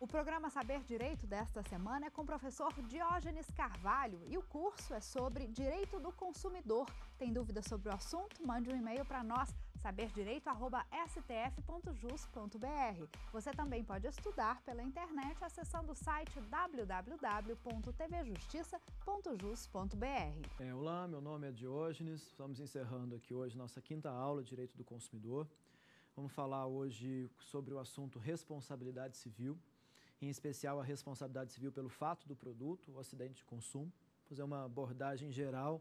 O programa Saber Direito desta semana é com o professor Diógenes Carvalho e o curso é sobre direito do consumidor. Tem dúvidas sobre o assunto? Mande um e-mail para nós, saberdireito.stf.jus.br. Você também pode estudar pela internet acessando o site www.tvjustiça.jus.br. É, olá, meu nome é Diógenes, estamos encerrando aqui hoje nossa quinta aula de Direito do Consumidor. Vamos falar hoje sobre o assunto responsabilidade civil em especial a responsabilidade civil pelo fato do produto, o acidente de consumo, fazer uma abordagem geral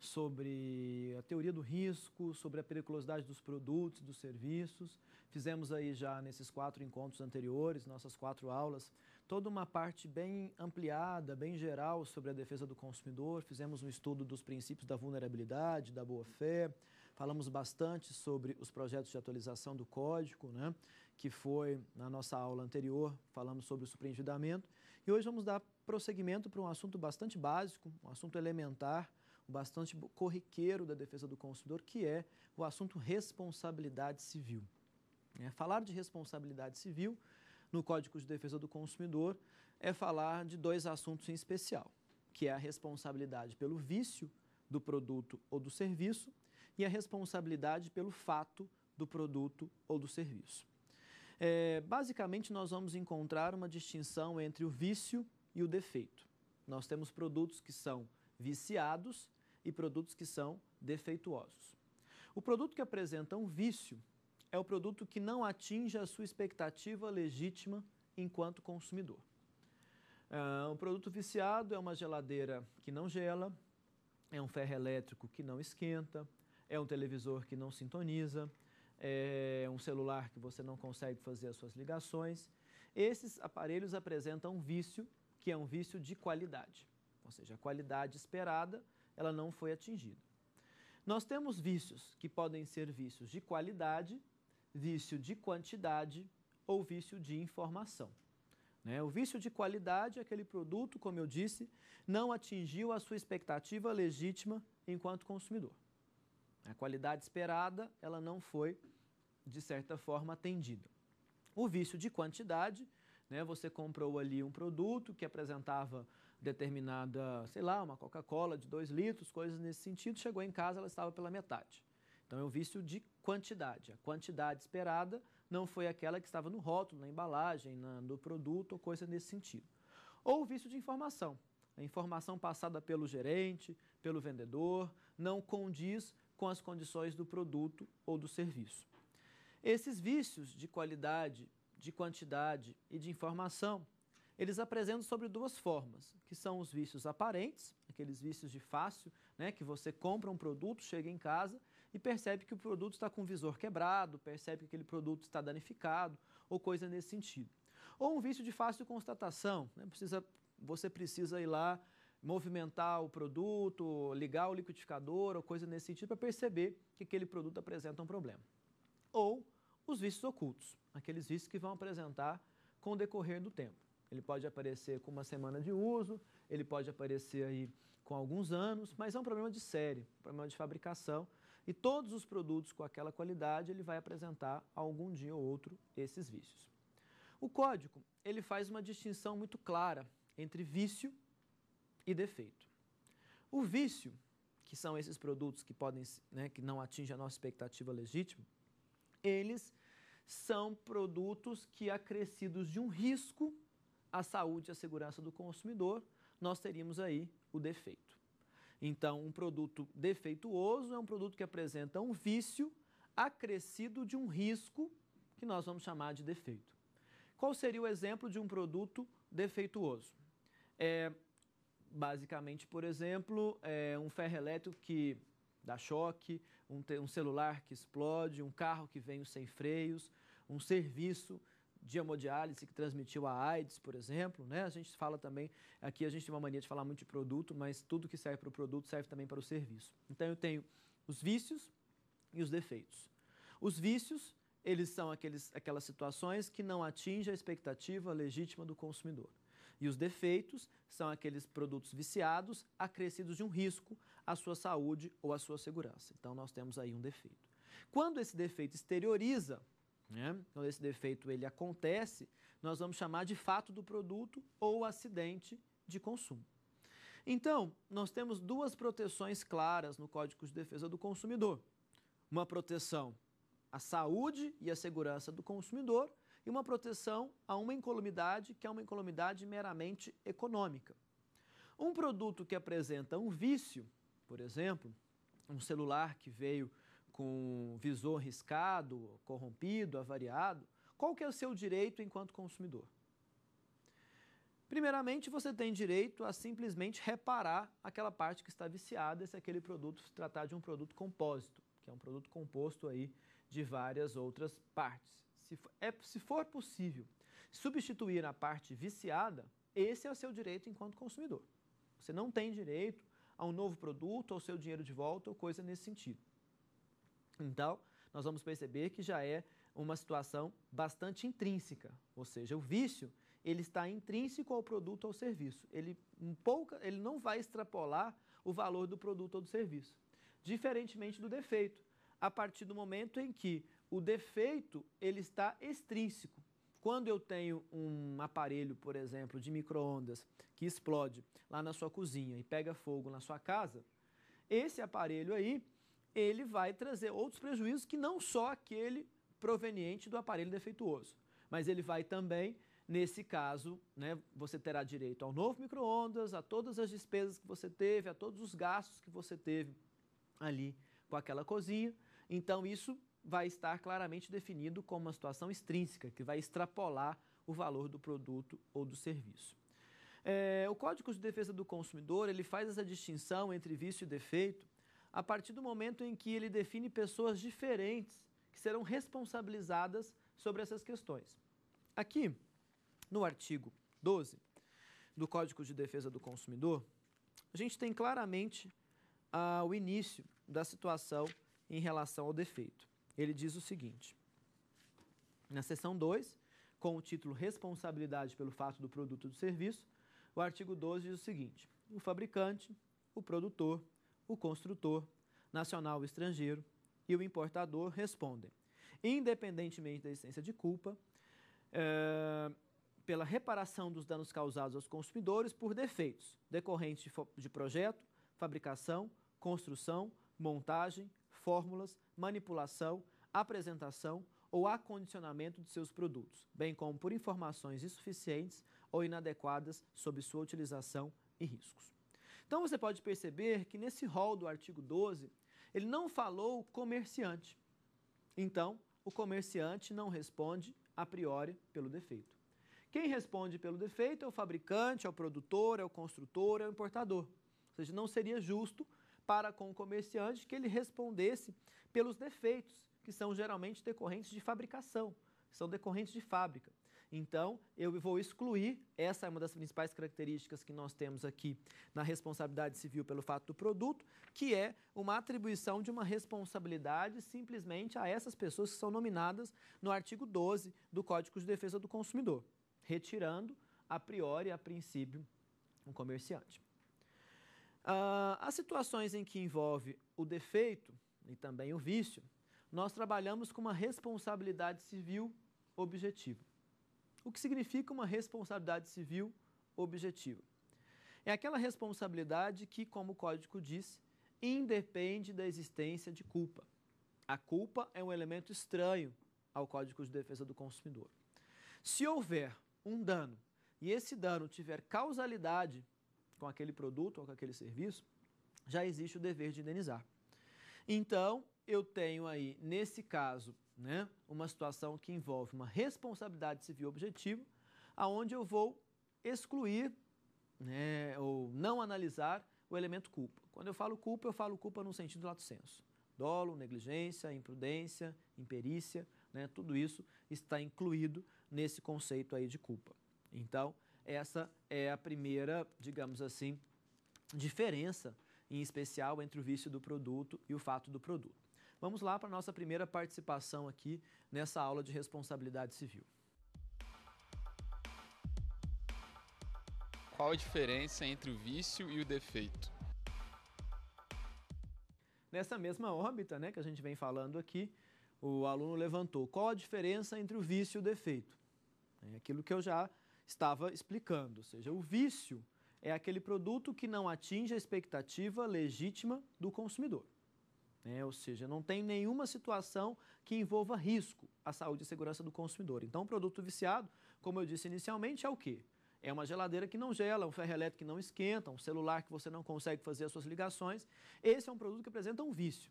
sobre a teoria do risco, sobre a periculosidade dos produtos, dos serviços. Fizemos aí já nesses quatro encontros anteriores, nossas quatro aulas, toda uma parte bem ampliada, bem geral sobre a defesa do consumidor. Fizemos um estudo dos princípios da vulnerabilidade, da boa-fé. Falamos bastante sobre os projetos de atualização do código, né? que foi na nossa aula anterior, falamos sobre o superendividamento. E hoje vamos dar prosseguimento para um assunto bastante básico, um assunto elementar, bastante corriqueiro da defesa do consumidor, que é o assunto responsabilidade civil. É, falar de responsabilidade civil no Código de Defesa do Consumidor é falar de dois assuntos em especial, que é a responsabilidade pelo vício do produto ou do serviço e a responsabilidade pelo fato do produto ou do serviço. É, basicamente, nós vamos encontrar uma distinção entre o vício e o defeito. Nós temos produtos que são viciados e produtos que são defeituosos. O produto que apresenta um vício é o produto que não atinge a sua expectativa legítima enquanto consumidor. Uh, um produto viciado é uma geladeira que não gela, é um ferro elétrico que não esquenta, é um televisor que não sintoniza, é, um celular que você não consegue fazer as suas ligações. Esses aparelhos apresentam um vício, que é um vício de qualidade, ou seja, a qualidade esperada ela não foi atingida. Nós temos vícios que podem ser vícios de qualidade, vício de quantidade ou vício de informação. Né? O vício de qualidade, é aquele produto, como eu disse, não atingiu a sua expectativa legítima enquanto consumidor. A qualidade esperada, ela não foi, de certa forma, atendida. O vício de quantidade, né? Você comprou ali um produto que apresentava determinada, sei lá, uma Coca-Cola de 2 litros, coisas nesse sentido, chegou em casa, ela estava pela metade. Então é o vício de quantidade. A quantidade esperada não foi aquela que estava no rótulo, na embalagem, na, no produto ou coisa nesse sentido. Ou o vício de informação. A informação passada pelo gerente, pelo vendedor, não condiz com as condições do produto ou do serviço. Esses vícios de qualidade, de quantidade e de informação, eles apresentam sobre duas formas, que são os vícios aparentes, aqueles vícios de fácil, né, que você compra um produto, chega em casa e percebe que o produto está com o visor quebrado, percebe que aquele produto está danificado ou coisa nesse sentido. Ou um vício de fácil constatação, né, precisa, você precisa ir lá movimentar o produto, ligar o liquidificador ou coisa nesse sentido para perceber que aquele produto apresenta um problema. Ou os vícios ocultos, aqueles vícios que vão apresentar com o decorrer do tempo. Ele pode aparecer com uma semana de uso, ele pode aparecer aí com alguns anos, mas é um problema de série, um problema de fabricação. E todos os produtos com aquela qualidade, ele vai apresentar algum dia ou outro esses vícios. O código, ele faz uma distinção muito clara entre vício e defeito. O vício, que são esses produtos que podem, né, que não atingem a nossa expectativa legítima, eles são produtos que, acrescidos de um risco à saúde e à segurança do consumidor, nós teríamos aí o defeito. Então, um produto defeituoso é um produto que apresenta um vício acrescido de um risco que nós vamos chamar de defeito. Qual seria o exemplo de um produto defeituoso? É, basicamente, por exemplo, é um ferro elétrico que dá choque, um, um celular que explode, um carro que vem sem freios, um serviço de hemodiálise que transmitiu a AIDS, por exemplo, né? A gente fala também, aqui a gente tem uma mania de falar muito de produto, mas tudo que serve para o produto serve também para o serviço. Então eu tenho os vícios e os defeitos. Os vícios, eles são aqueles, aquelas situações que não atingem a expectativa legítima do consumidor. E os defeitos são aqueles produtos viciados acrescidos de um risco à sua saúde ou à sua segurança. Então, nós temos aí um defeito. Quando esse defeito exterioriza, né, quando esse defeito ele acontece, nós vamos chamar de fato do produto ou acidente de consumo. Então, nós temos duas proteções claras no Código de Defesa do Consumidor. Uma proteção à saúde e à segurança do consumidor e uma proteção a uma incolumidade que é uma incolumidade meramente econômica. Um produto que apresenta um vício, por exemplo, um celular que veio com visor riscado, corrompido, avariado, qual que é o seu direito enquanto consumidor? Primeiramente, você tem direito a simplesmente reparar aquela parte que está viciada, se aquele produto se tratar de um produto compósito, que é um produto composto aí de várias outras partes se, é, se for possível substituir a parte viciada, esse é o seu direito enquanto consumidor. Você não tem direito a um novo produto, ao seu dinheiro de volta ou coisa nesse sentido. Então, nós vamos perceber que já é uma situação bastante intrínseca, ou seja, o vício ele está intrínseco ao produto ou ao serviço. Ele, um ele não vai extrapolar o valor do produto ou do serviço. Diferentemente do defeito, a partir do momento em que o defeito, ele está extrínseco. Quando eu tenho um aparelho, por exemplo, de micro-ondas que explode lá na sua cozinha e pega fogo na sua casa, esse aparelho aí, ele vai trazer outros prejuízos que não só aquele proveniente do aparelho defeituoso, mas ele vai também, nesse caso, né, você terá direito ao novo micro-ondas, a todas as despesas que você teve, a todos os gastos que você teve ali com aquela cozinha. Então, isso vai estar claramente definido como uma situação extrínseca, que vai extrapolar o valor do produto ou do serviço. É, o Código de Defesa do Consumidor ele faz essa distinção entre vício e defeito a partir do momento em que ele define pessoas diferentes que serão responsabilizadas sobre essas questões. Aqui, no artigo 12 do Código de Defesa do Consumidor, a gente tem claramente ah, o início da situação em relação ao defeito ele diz o seguinte: na seção 2, com o título Responsabilidade pelo fato do produto ou do serviço, o artigo 12 diz o seguinte: o fabricante, o produtor, o construtor, nacional ou estrangeiro, e o importador respondem, independentemente da existência de culpa, é, pela reparação dos danos causados aos consumidores por defeitos decorrentes de, de projeto, fabricação, construção, montagem, fórmulas, manipulação, apresentação ou acondicionamento de seus produtos, bem como por informações insuficientes ou inadequadas sobre sua utilização e riscos. Então você pode perceber que nesse rol do artigo 12, ele não falou comerciante. Então, o comerciante não responde a priori pelo defeito. Quem responde pelo defeito é o fabricante, é o produtor, é o construtor, é o importador. Ou seja, não seria justo para com o comerciante que ele respondesse pelos defeitos, que são geralmente decorrentes de fabricação, são decorrentes de fábrica. Então, eu vou excluir, essa é uma das principais características que nós temos aqui na responsabilidade civil pelo fato do produto, que é uma atribuição de uma responsabilidade simplesmente a essas pessoas que são nominadas no artigo 12 do Código de Defesa do Consumidor, retirando a priori, a princípio, um comerciante. Ah, as situações em que envolve o defeito e também o vício, nós trabalhamos com uma responsabilidade civil objetiva. O que significa uma responsabilidade civil objetiva? É aquela responsabilidade que, como o código diz, independe da existência de culpa. A culpa é um elemento estranho ao Código de Defesa do Consumidor. Se houver um dano e esse dano tiver causalidade com aquele produto ou com aquele serviço, já existe o dever de indenizar. Então, eu tenho aí, nesse caso, né, uma situação que envolve uma responsabilidade civil objetiva, aonde eu vou excluir né, ou não analisar o elemento culpa. Quando eu falo culpa, eu falo culpa no sentido do lato senso. Dolo, negligência, imprudência, imperícia, né, tudo isso está incluído nesse conceito aí de culpa. Então, essa é a primeira, digamos assim, diferença, em especial, entre o vício do produto e o fato do produto. Vamos lá para a nossa primeira participação aqui nessa aula de responsabilidade civil. Qual a diferença entre o vício e o defeito? Nessa mesma órbita né, que a gente vem falando aqui, o aluno levantou qual a diferença entre o vício e o defeito. É aquilo que eu já estava explicando. Ou seja, o vício é aquele produto que não atinge a expectativa legítima do consumidor. É, ou seja, não tem nenhuma situação que envolva risco à saúde e segurança do consumidor. Então, o produto viciado, como eu disse inicialmente, é o quê? É uma geladeira que não gela, um ferro elétrico que não esquenta, um celular que você não consegue fazer as suas ligações. Esse é um produto que apresenta um vício.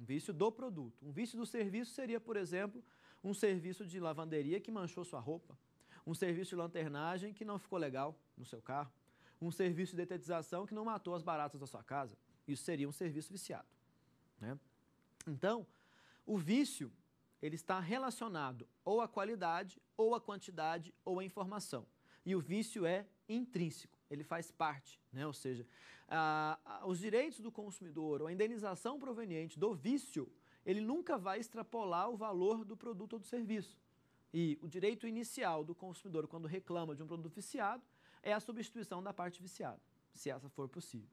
Um vício do produto. Um vício do serviço seria, por exemplo, um serviço de lavanderia que manchou sua roupa, um serviço de lanternagem que não ficou legal no seu carro, um serviço de detetização que não matou as baratas da sua casa. Isso seria um serviço viciado. Né? Então, o vício ele está relacionado ou à qualidade, ou à quantidade, ou à informação. E o vício é intrínseco, ele faz parte, né? ou seja, a, a, os direitos do consumidor ou a indenização proveniente do vício, ele nunca vai extrapolar o valor do produto ou do serviço. E o direito inicial do consumidor quando reclama de um produto viciado é a substituição da parte viciada, se essa for possível.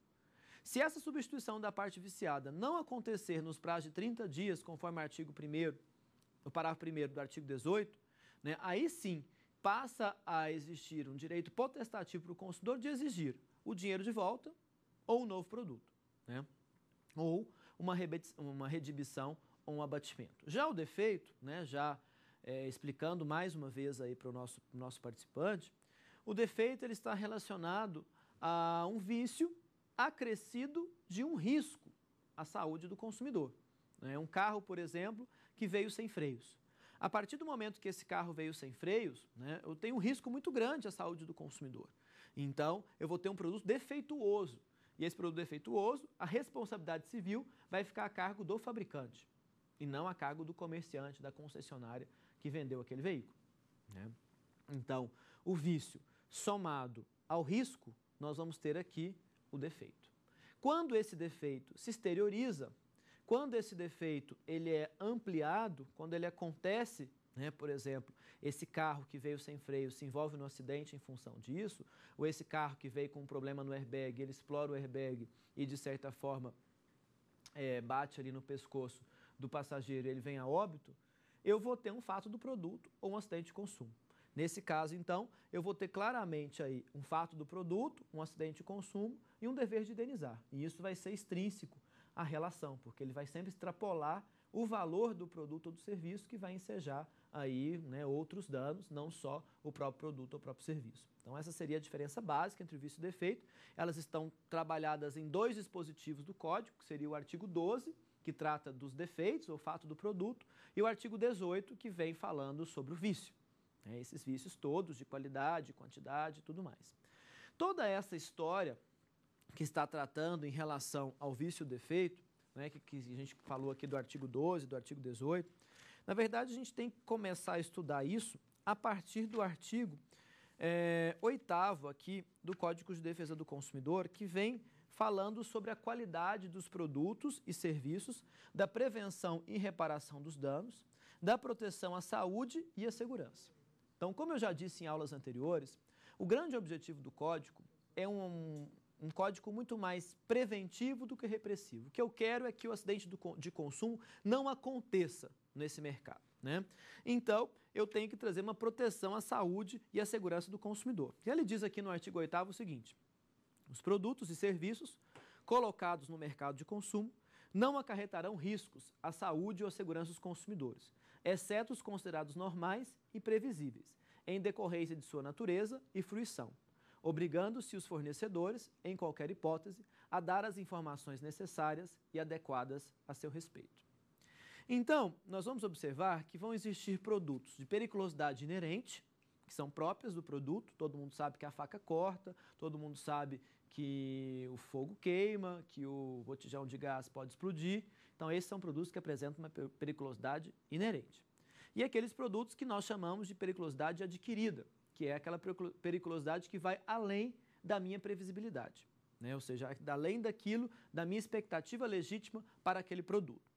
Se essa substituição da parte viciada não acontecer nos prazos de 30 dias, conforme o artigo 1 o parágrafo 1 do artigo 18, né, aí sim passa a existir um direito potestativo para o consumidor de exigir o dinheiro de volta ou um novo produto, né, ou uma, uma redibição ou um abatimento. Já o defeito, né, já é, explicando mais uma vez aí para o nosso, nosso participante, o defeito ele está relacionado a um vício acrescido de um risco à saúde do consumidor. Né? Um carro, por exemplo, que veio sem freios. A partir do momento que esse carro veio sem freios, né, eu tenho um risco muito grande à saúde do consumidor. Então, eu vou ter um produto defeituoso. E esse produto defeituoso, a responsabilidade civil vai ficar a cargo do fabricante e não a cargo do comerciante, da concessionária que vendeu aquele veículo. Né? Uhum. Então, o vício somado ao risco, nós vamos ter aqui o defeito. Quando esse defeito se exterioriza, quando esse defeito ele é ampliado, quando ele acontece, né, por exemplo, esse carro que veio sem freio se envolve no acidente em função disso, ou esse carro que veio com um problema no airbag, ele explora o airbag e de certa forma é, bate ali no pescoço do passageiro, ele vem a óbito, eu vou ter um fato do produto ou um acidente de consumo. Nesse caso, então, eu vou ter claramente aí um fato do produto, um acidente de consumo e um dever de indenizar. E isso vai ser extrínseco à relação, porque ele vai sempre extrapolar o valor do produto ou do serviço que vai ensejar aí né, outros danos, não só o próprio produto ou o próprio serviço. Então essa seria a diferença básica entre vício e defeito. Elas estão trabalhadas em dois dispositivos do código, que seria o artigo 12 que trata dos defeitos ou fato do produto, e o artigo 18, que vem falando sobre o vício. Né? Esses vícios todos, de qualidade, quantidade e tudo mais. Toda essa história que está tratando em relação ao vício defeito, né, que, que a gente falou aqui do artigo 12, do artigo 18, na verdade a gente tem que começar a estudar isso a partir do artigo eh, oitavo aqui do Código de Defesa do Consumidor, que vem falando sobre a qualidade dos produtos e serviços, da prevenção e reparação dos danos, da proteção à saúde e à segurança. Então, como eu já disse em aulas anteriores, o grande objetivo do código é um, um código muito mais preventivo do que repressivo. O que eu quero é que o acidente do, de consumo não aconteça nesse mercado. Né? Então, eu tenho que trazer uma proteção à saúde e à segurança do consumidor. E ele diz aqui no artigo 8 o seguinte: os produtos e serviços colocados no mercado de consumo não acarretarão riscos à saúde ou à segurança dos consumidores, exceto os considerados normais e previsíveis, em decorrência de sua natureza e fruição, obrigando-se os fornecedores, em qualquer hipótese, a dar as informações necessárias e adequadas a seu respeito. Então, nós vamos observar que vão existir produtos de periculosidade inerente, que são próprias do produto, todo mundo sabe que a faca corta, todo mundo sabe que o fogo queima, que o botijão de gás pode explodir. Então, esses são produtos que apresentam uma periculosidade inerente. E aqueles produtos que nós chamamos de periculosidade adquirida, que é aquela periculosidade que vai além da minha previsibilidade, né? ou seja, além daquilo, da minha expectativa legítima para aquele produto.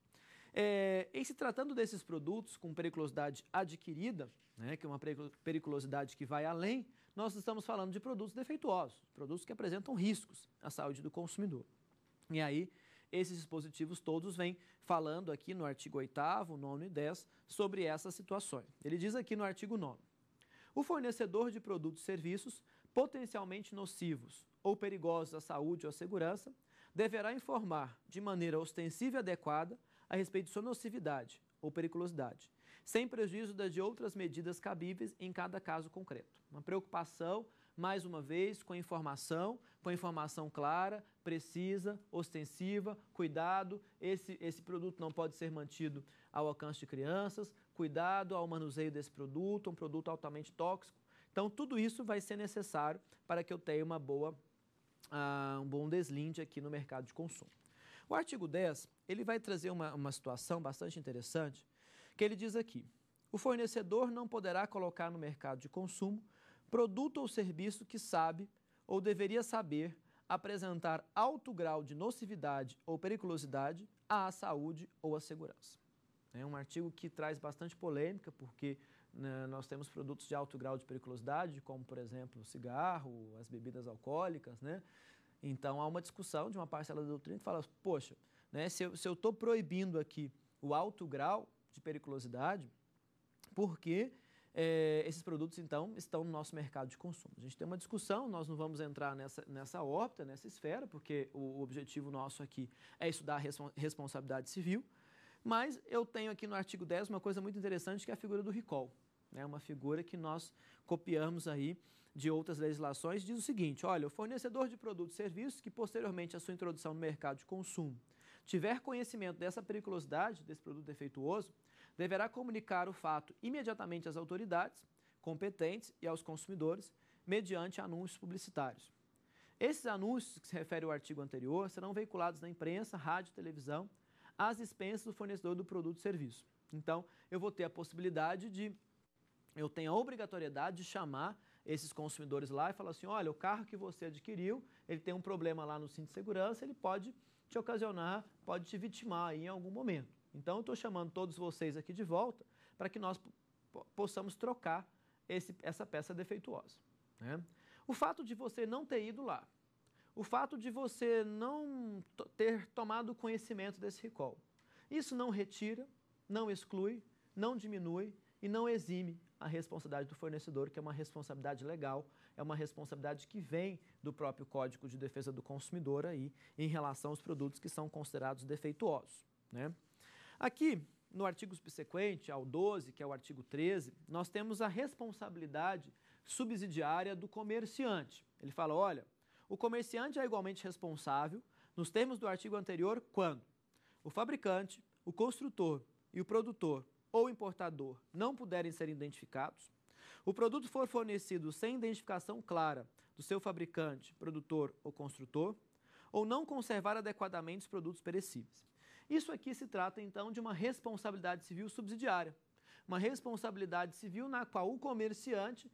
É, em se tratando desses produtos com periculosidade adquirida, né, que é uma periculosidade que vai além, nós estamos falando de produtos defeituosos, produtos que apresentam riscos à saúde do consumidor. E aí, esses dispositivos todos vêm falando aqui no artigo 8, 9 e 10 sobre essas situações. Ele diz aqui no artigo 9: o fornecedor de produtos e serviços potencialmente nocivos ou perigosos à saúde ou à segurança deverá informar de maneira ostensiva e adequada a respeito de sua nocividade ou periculosidade sem prejuízo das de outras medidas cabíveis em cada caso concreto. Uma preocupação, mais uma vez, com a informação, com a informação clara, precisa, ostensiva, cuidado. Esse, esse produto não pode ser mantido ao alcance de crianças, cuidado ao manuseio desse produto, um produto altamente tóxico. Então, tudo isso vai ser necessário para que eu tenha uma boa, uh, um bom deslinde aqui no mercado de consumo. O artigo 10, ele vai trazer uma, uma situação bastante interessante, que ele diz aqui: o fornecedor não poderá colocar no mercado de consumo produto ou serviço que sabe ou deveria saber apresentar alto grau de nocividade ou periculosidade à saúde ou à segurança. É um artigo que traz bastante polêmica, porque né, nós temos produtos de alto grau de periculosidade, como, por exemplo, o cigarro, as bebidas alcoólicas, né? Então, há uma discussão de uma parcela da doutrina que fala, poxa, né, se eu estou proibindo aqui o alto grau, de periculosidade, porque é, esses produtos, então, estão no nosso mercado de consumo. A gente tem uma discussão, nós não vamos entrar nessa, nessa órbita, nessa esfera, porque o objetivo nosso aqui é estudar a responsabilidade civil, mas eu tenho aqui no artigo 10 uma coisa muito interessante, que é a figura do recall. É uma figura que nós copiamos aí de outras legislações, diz o seguinte, olha, o fornecedor de produtos e serviços que posteriormente à sua introdução no mercado de consumo tiver conhecimento dessa periculosidade desse produto defeituoso, deverá comunicar o fato imediatamente às autoridades competentes e aos consumidores, mediante anúncios publicitários. Esses anúncios, que se refere ao artigo anterior, serão veiculados na imprensa, rádio e televisão, às expensas do fornecedor do produto ou serviço. Então, eu vou ter a possibilidade de, eu tenho a obrigatoriedade de chamar esses consumidores lá e falar assim, olha, o carro que você adquiriu, ele tem um problema lá no cinto de segurança, ele pode te ocasionar, pode te vitimar em algum momento. Então, estou chamando todos vocês aqui de volta para que nós possamos trocar esse, essa peça defeituosa. Né? O fato de você não ter ido lá, o fato de você não ter tomado conhecimento desse recall, isso não retira, não exclui, não diminui e não exime a responsabilidade do fornecedor, que é uma responsabilidade legal, é uma responsabilidade que vem do próprio Código de Defesa do Consumidor aí em relação aos produtos que são considerados defeituosos. Né? Aqui, no artigo subsequente ao 12, que é o artigo 13, nós temos a responsabilidade subsidiária do comerciante. Ele fala: olha, o comerciante é igualmente responsável, nos termos do artigo anterior, quando o fabricante, o construtor e o produtor ou importador não puderem ser identificados, o produto for fornecido sem identificação clara do seu fabricante, produtor ou construtor, ou não conservar adequadamente os produtos perecíveis. Isso aqui se trata então de uma responsabilidade civil subsidiária, uma responsabilidade civil na qual o comerciante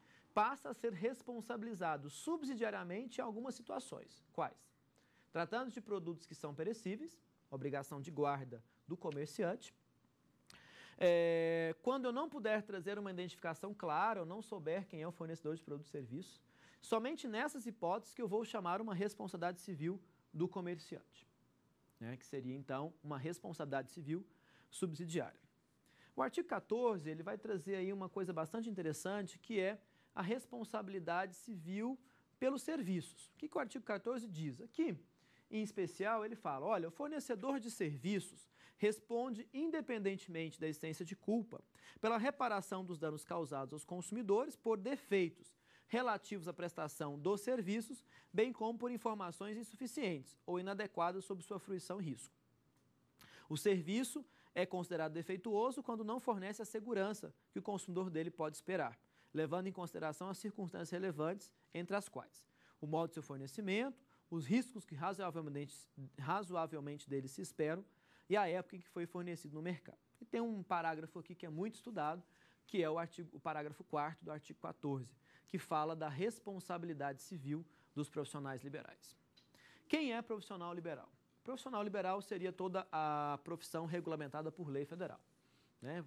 passa a ser responsabilizado subsidiariamente em algumas situações. Quais? Tratando de produtos que são perecíveis, obrigação de guarda do comerciante. É, quando eu não puder trazer uma identificação clara ou não souber quem é o fornecedor de produto e serviço, somente nessas hipóteses que eu vou chamar uma responsabilidade civil do comerciante né, que seria então uma responsabilidade civil subsidiária. O artigo 14 ele vai trazer aí uma coisa bastante interessante que é a responsabilidade civil pelos serviços. O que, que o artigo 14 diz? Aqui, em especial, ele fala: olha, o fornecedor de serviços responde, independentemente da existência de culpa, pela reparação dos danos causados aos consumidores por defeitos relativos à prestação dos serviços, bem como por informações insuficientes ou inadequadas sobre sua fruição e risco. O serviço é considerado defeituoso quando não fornece a segurança que o consumidor dele pode esperar, levando em consideração as circunstâncias relevantes, entre as quais o modo de seu fornecimento, os riscos que razoavelmente, razoavelmente dele se esperam e a época em que foi fornecido no mercado. E tem um parágrafo aqui que é muito estudado, que é o, artigo, o parágrafo 4 do artigo 14, que fala da responsabilidade civil dos profissionais liberais. Quem é profissional liberal? Profissional liberal seria toda a profissão regulamentada por lei federal. Né?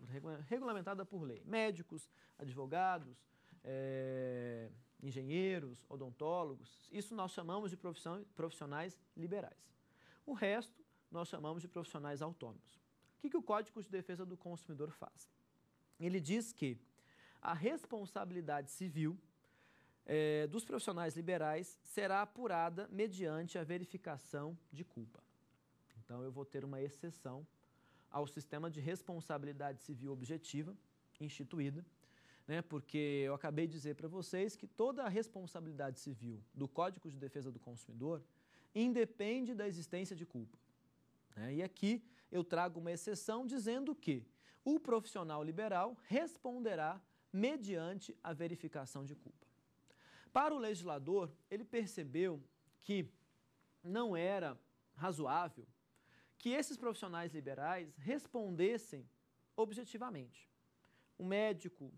Regulamentada por lei. Médicos, advogados, é, engenheiros, odontólogos, isso nós chamamos de profissionais liberais. O resto nós chamamos de profissionais autônomos. O que, que o Código de Defesa do Consumidor faz? Ele diz que a responsabilidade civil é, dos profissionais liberais será apurada mediante a verificação de culpa. Então, eu vou ter uma exceção ao sistema de responsabilidade civil objetiva instituída, né, porque eu acabei de dizer para vocês que toda a responsabilidade civil do Código de Defesa do Consumidor independe da existência de culpa. Né. E aqui eu trago uma exceção dizendo que o profissional liberal responderá mediante a verificação de culpa. Para o legislador, ele percebeu que não era razoável que esses profissionais liberais respondessem objetivamente. Um médico,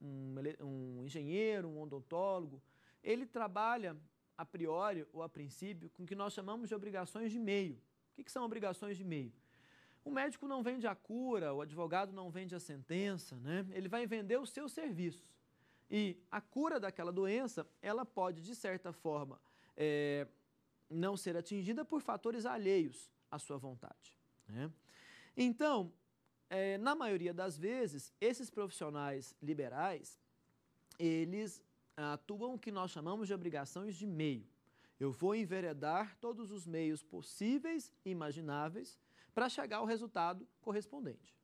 um, um engenheiro, um odontólogo, ele trabalha a priori ou a princípio com o que nós chamamos de obrigações de meio. O que, que são obrigações de meio? O médico não vende a cura, o advogado não vende a sentença, né? ele vai vender os seus serviços. E a cura daquela doença, ela pode, de certa forma, é, não ser atingida por fatores alheios à sua vontade. Né? Então, é, na maioria das vezes, esses profissionais liberais, eles atuam o que nós chamamos de obrigações de meio. Eu vou enveredar todos os meios possíveis e imagináveis para chegar ao resultado correspondente.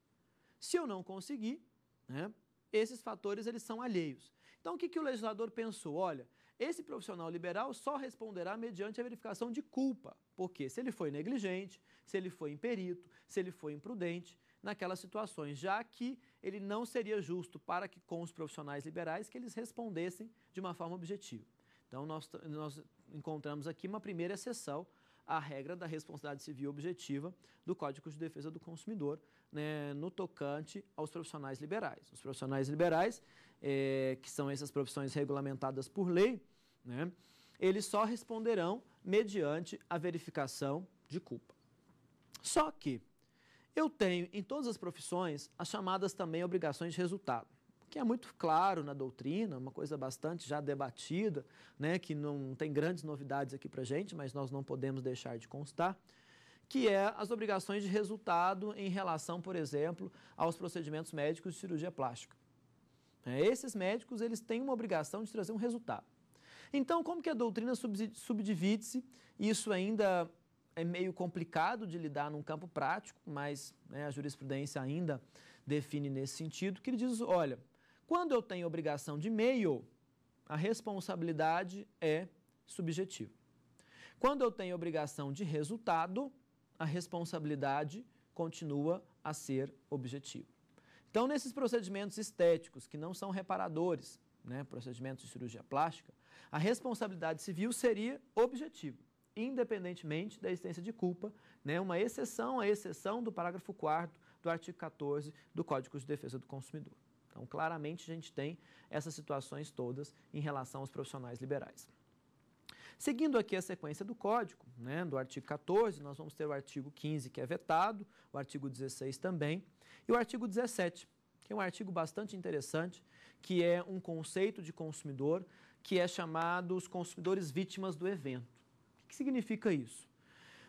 Se eu não conseguir, né, esses fatores eles são alheios. Então, o que, que o legislador pensou? Olha, esse profissional liberal só responderá mediante a verificação de culpa, porque se ele foi negligente, se ele foi imperito, se ele foi imprudente, naquelas situações, já que ele não seria justo para que com os profissionais liberais que eles respondessem de uma forma objetiva. Então, nós, nós encontramos aqui uma primeira exceção a regra da responsabilidade civil objetiva do Código de Defesa do Consumidor né, no tocante aos profissionais liberais. Os profissionais liberais, é, que são essas profissões regulamentadas por lei, né, eles só responderão mediante a verificação de culpa. Só que eu tenho em todas as profissões as chamadas também obrigações de resultado que é muito claro na doutrina, uma coisa bastante já debatida, né, que não tem grandes novidades aqui para gente, mas nós não podemos deixar de constar, que é as obrigações de resultado em relação, por exemplo, aos procedimentos médicos de cirurgia plástica. É, esses médicos eles têm uma obrigação de trazer um resultado. Então, como que a doutrina subdivide-se? Isso ainda é meio complicado de lidar num campo prático, mas né, a jurisprudência ainda define nesse sentido, que ele diz, olha, quando eu tenho obrigação de meio, a responsabilidade é subjetiva. Quando eu tenho obrigação de resultado, a responsabilidade continua a ser objetiva. Então, nesses procedimentos estéticos que não são reparadores, né, procedimentos de cirurgia plástica, a responsabilidade civil seria objetiva, independentemente da existência de culpa, né, uma exceção à exceção do parágrafo 4 do artigo 14 do Código de Defesa do Consumidor. Então, claramente, a gente tem essas situações todas em relação aos profissionais liberais. Seguindo aqui a sequência do código, né, do artigo 14, nós vamos ter o artigo 15, que é vetado, o artigo 16 também, e o artigo 17, que é um artigo bastante interessante, que é um conceito de consumidor que é chamado os consumidores vítimas do evento. O que significa isso?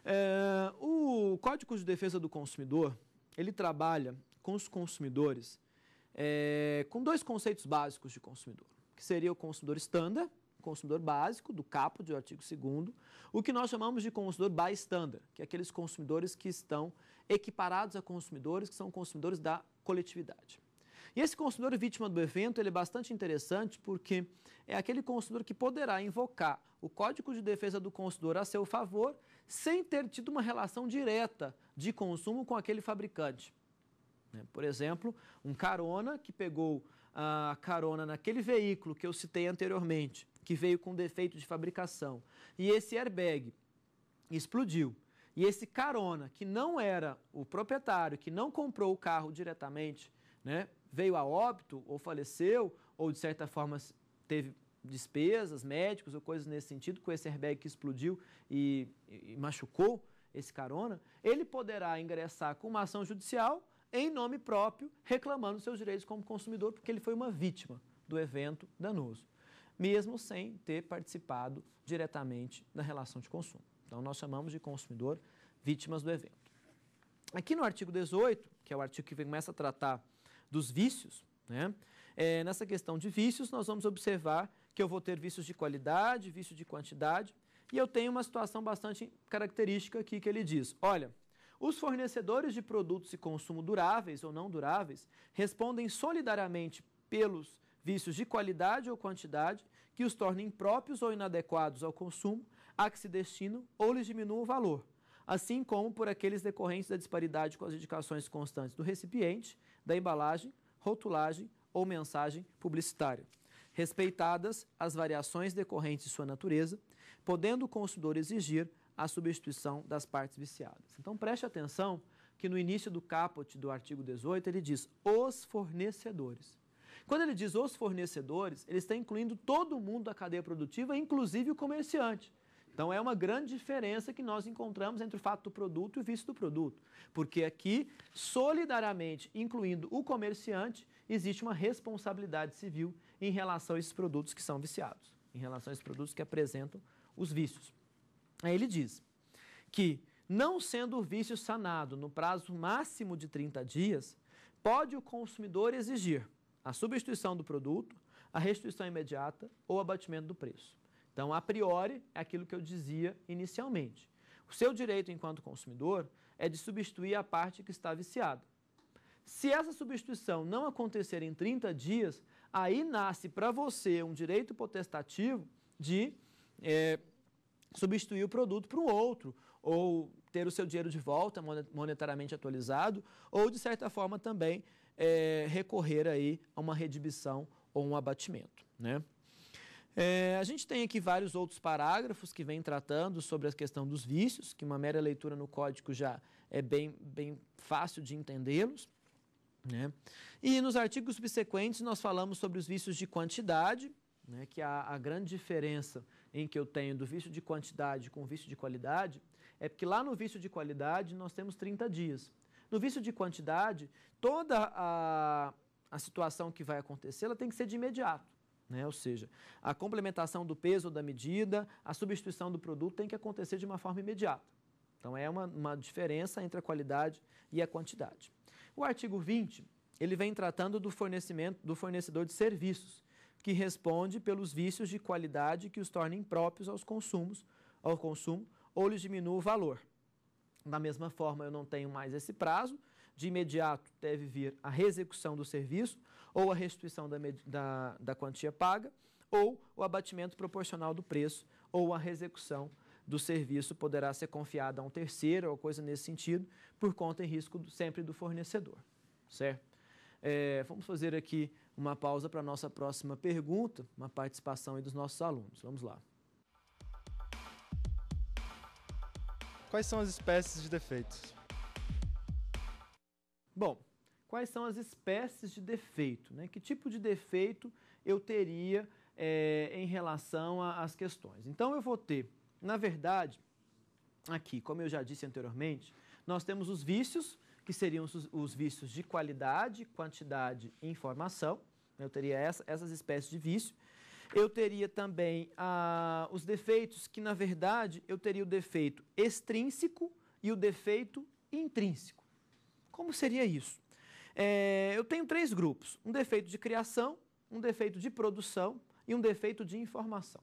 É, o Código de Defesa do Consumidor, ele trabalha com os consumidores é, com dois conceitos básicos de consumidor, que seria o consumidor estándar, consumidor básico, do capo do artigo 2 o que nós chamamos de consumidor by standard, que é aqueles consumidores que estão equiparados a consumidores, que são consumidores da coletividade. E esse consumidor vítima do evento ele é bastante interessante porque é aquele consumidor que poderá invocar o Código de Defesa do Consumidor a seu favor sem ter tido uma relação direta de consumo com aquele fabricante. Né? Por exemplo, um carona que pegou a carona naquele veículo que eu citei anteriormente, que veio com defeito de fabricação, e esse airbag explodiu. E esse carona, que não era o proprietário, que não comprou o carro diretamente, né, veio a óbito ou faleceu, ou de certa forma teve despesas, médicos ou coisas nesse sentido, com esse airbag que explodiu e, e machucou esse carona, ele poderá ingressar com uma ação judicial em nome próprio, reclamando seus direitos como consumidor, porque ele foi uma vítima do evento danoso, mesmo sem ter participado diretamente da relação de consumo. Então, nós chamamos de consumidor vítimas do evento. Aqui no artigo 18, que é o artigo que começa a tratar dos vícios, né? É, nessa questão de vícios, nós vamos observar que eu vou ter vícios de qualidade, vício de quantidade, e eu tenho uma situação bastante característica aqui que ele diz: olha, os fornecedores de produtos e consumo duráveis ou não duráveis respondem solidariamente pelos vícios de qualidade ou quantidade que os tornem impróprios ou inadequados ao consumo, a que se destinam ou lhes diminuam o valor, assim como por aqueles decorrentes da disparidade com as indicações constantes do recipiente, da embalagem, rotulagem ou mensagem publicitária. Respeitadas as variações decorrentes de sua natureza, podendo o consumidor exigir a substituição das partes viciadas. Então preste atenção que no início do caput do artigo 18 ele diz os fornecedores. Quando ele diz os fornecedores, ele está incluindo todo mundo da cadeia produtiva, inclusive o comerciante. Então é uma grande diferença que nós encontramos entre o fato do produto e o vício do produto, porque aqui, solidariamente, incluindo o comerciante, existe uma responsabilidade civil em relação a esses produtos que são viciados, em relação a esses produtos que apresentam os vícios. Aí ele diz que, não sendo o vício sanado no prazo máximo de 30 dias, pode o consumidor exigir a substituição do produto, a restituição imediata ou abatimento do preço. Então, a priori, é aquilo que eu dizia inicialmente. O seu direito enquanto consumidor é de substituir a parte que está viciada. Se essa substituição não acontecer em 30 dias, aí nasce para você um direito potestativo de é, substituir o produto por um outro, ou ter o seu dinheiro de volta monetariamente atualizado, ou de certa forma também é, recorrer aí a uma redibição ou um abatimento, né? É, a gente tem aqui vários outros parágrafos que vêm tratando sobre a questão dos vícios, que uma mera leitura no código já é bem, bem fácil de entendê-los. Né? E nos artigos subsequentes nós falamos sobre os vícios de quantidade, né, que é a, a grande diferença em que eu tenho do vício de quantidade com vício de qualidade, é porque lá no vício de qualidade nós temos 30 dias. No vício de quantidade, toda a, a situação que vai acontecer ela tem que ser de imediato. Né? Ou seja, a complementação do peso da medida, a substituição do produto tem que acontecer de uma forma imediata. Então é uma, uma diferença entre a qualidade e a quantidade. O artigo 20 ele vem tratando do fornecimento do fornecedor de serviços que responde pelos vícios de qualidade que os tornem impróprios aos consumos, ao consumo ou lhes diminua o valor. Da mesma forma, eu não tenho mais esse prazo, de imediato deve vir a reexecução do serviço ou a restituição da, da, da quantia paga ou o abatimento proporcional do preço ou a reexecução do serviço poderá ser confiada a um terceiro ou coisa nesse sentido, por conta e risco sempre do fornecedor, certo? É, vamos fazer aqui uma pausa para a nossa próxima pergunta, uma participação dos nossos alunos. Vamos lá. Quais são as espécies de defeitos? Bom, quais são as espécies de defeito? Né? Que tipo de defeito eu teria é, em relação às questões? Então, eu vou ter, na verdade, aqui, como eu já disse anteriormente, nós temos os vícios, que seriam os, os vícios de qualidade, quantidade e informação. Eu teria essa, essas espécies de vício. Eu teria também ah, os defeitos, que na verdade eu teria o defeito extrínseco e o defeito intrínseco. Como seria isso? É, eu tenho três grupos: um defeito de criação, um defeito de produção e um defeito de informação.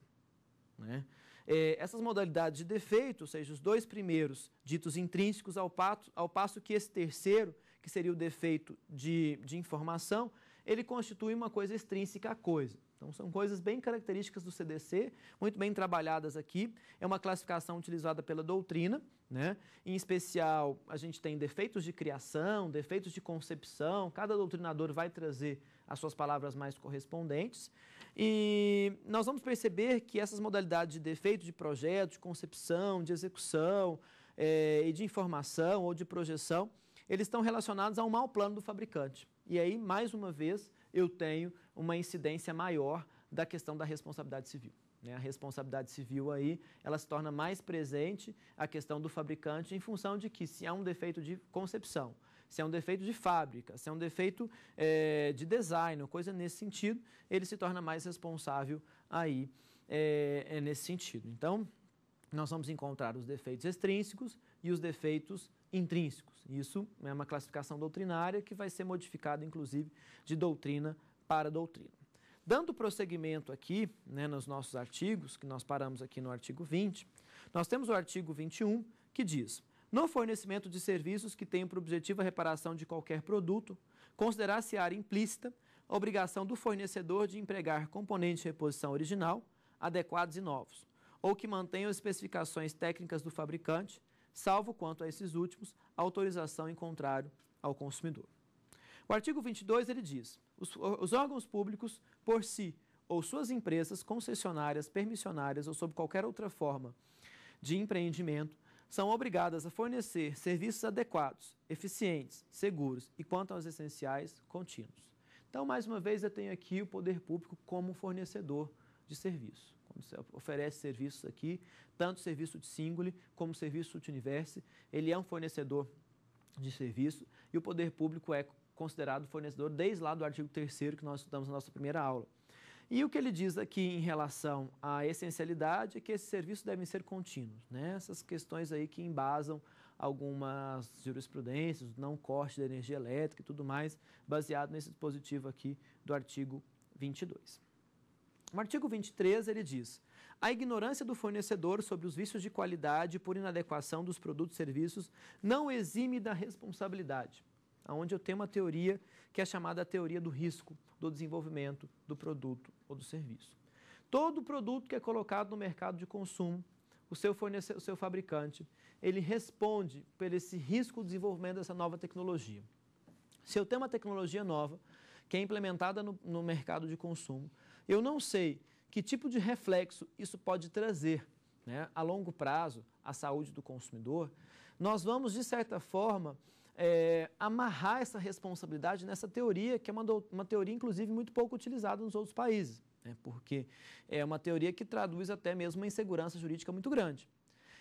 Né? É, essas modalidades de defeito, ou seja, os dois primeiros ditos intrínsecos, ao, pato, ao passo que esse terceiro, que seria o defeito de, de informação, ele constitui uma coisa extrínseca à coisa. Então, são coisas bem características do CDC, muito bem trabalhadas aqui. É uma classificação utilizada pela doutrina, né? Em especial, a gente tem defeitos de criação, defeitos de concepção. Cada doutrinador vai trazer as suas palavras mais correspondentes. E nós vamos perceber que essas modalidades de defeito de projeto, de concepção, de execução é, e de informação ou de projeção, eles estão relacionados a um mau plano do fabricante. E aí, mais uma vez, eu tenho uma incidência maior da questão da responsabilidade civil. Né? A responsabilidade civil aí, ela se torna mais presente a questão do fabricante em função de que se há um defeito de concepção, se é um defeito de fábrica, se é um defeito é, de design, coisa nesse sentido, ele se torna mais responsável aí é, é nesse sentido. Então, nós vamos encontrar os defeitos extrínsecos e os defeitos intrínsecos. Isso é uma classificação doutrinária que vai ser modificada, inclusive, de doutrina para doutrina. Dando prosseguimento aqui né, nos nossos artigos, que nós paramos aqui no artigo 20, nós temos o artigo 21 que diz: no fornecimento de serviços que tenham por objetivo a reparação de qualquer produto, considerar-se área implícita a obrigação do fornecedor de empregar componentes de reposição original, adequados e novos, ou que mantenham especificações técnicas do fabricante, salvo quanto a esses últimos autorização em contrário ao consumidor. O artigo 22 ele diz: os, os órgãos públicos por si ou suas empresas concessionárias, permissionárias ou sob qualquer outra forma de empreendimento são obrigadas a fornecer serviços adequados, eficientes, seguros e, quanto aos essenciais, contínuos. Então, mais uma vez, eu tenho aqui o poder público como fornecedor de serviço oferece serviços aqui, tanto serviço de single como serviço de Universe. Ele é um fornecedor de serviço e o poder público é considerado fornecedor desde lá do artigo 3 que nós estudamos na nossa primeira aula. E o que ele diz aqui em relação à essencialidade é que esses serviços devem ser contínuos, né? essas questões aí que embasam algumas jurisprudências, não corte da energia elétrica e tudo mais, baseado nesse dispositivo aqui do artigo 22. No artigo 23, ele diz: a ignorância do fornecedor sobre os vícios de qualidade por inadequação dos produtos e serviços não exime da responsabilidade. Onde eu tenho uma teoria que é chamada a teoria do risco do desenvolvimento do produto ou do serviço. Todo produto que é colocado no mercado de consumo, o seu fornecedor, o seu fabricante, ele responde por esse risco do desenvolvimento dessa nova tecnologia. Se eu tenho uma tecnologia nova que é implementada no, no mercado de consumo, eu não sei que tipo de reflexo isso pode trazer né, a longo prazo à saúde do consumidor. Nós vamos, de certa forma, é, amarrar essa responsabilidade nessa teoria, que é uma, uma teoria, inclusive, muito pouco utilizada nos outros países, né, porque é uma teoria que traduz até mesmo uma insegurança jurídica muito grande.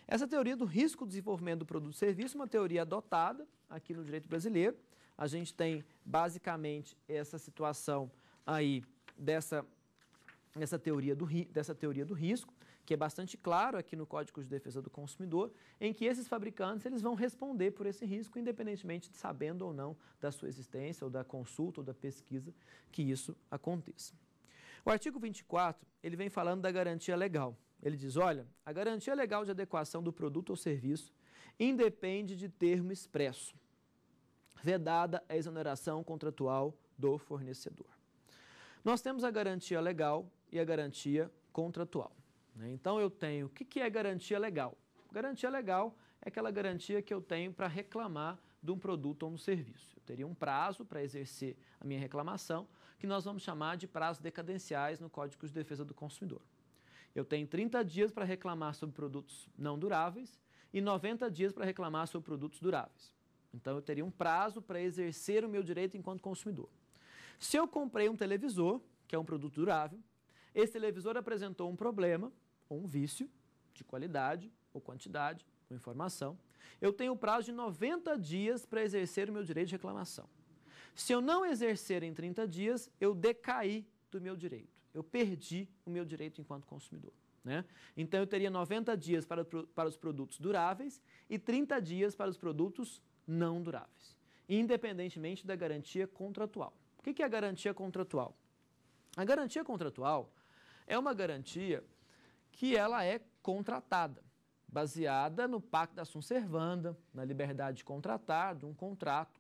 Essa teoria do risco do desenvolvimento do produto e serviço é uma teoria adotada aqui no direito brasileiro. A gente tem basicamente essa situação aí dessa essa teoria do, dessa teoria do risco, que é bastante claro aqui no Código de Defesa do Consumidor, em que esses fabricantes eles vão responder por esse risco, independentemente de sabendo ou não da sua existência, ou da consulta, ou da pesquisa, que isso aconteça. O artigo 24, ele vem falando da garantia legal. Ele diz, olha, a garantia legal de adequação do produto ou serviço independe de termo expresso, vedada a exoneração contratual do fornecedor. Nós temos a garantia legal e a garantia contratual. Né? Então eu tenho, o que, é garantia legal? Garantia legal é aquela garantia que eu tenho para reclamar de um produto ou um serviço. Eu teria um prazo para exercer a minha reclamação, que nós vamos chamar de prazos decadenciais no Código de Defesa do Consumidor. Eu tenho 30 dias para reclamar sobre produtos não duráveis e 90 dias para reclamar sobre produtos duráveis. Então, eu teria um prazo para exercer o meu direito enquanto consumidor. Se eu comprei um televisor, que é um produto durável, esse televisor apresentou um problema ou um vício de qualidade ou quantidade ou informação, eu tenho o prazo de 90 dias para exercer o meu direito de reclamação. Se eu não exercer em 30 dias, eu decaí do meu direito. Eu perdi o meu direito enquanto consumidor. Né? Então, eu teria 90 dias para, para os produtos duráveis e 30 dias para os produtos não duráveis, independentemente da garantia contratual. O que é a garantia contratual? A garantia contratual é uma garantia que ela é contratada, baseada no Pacto da Sum Servanda, na liberdade de contratar, de um contrato,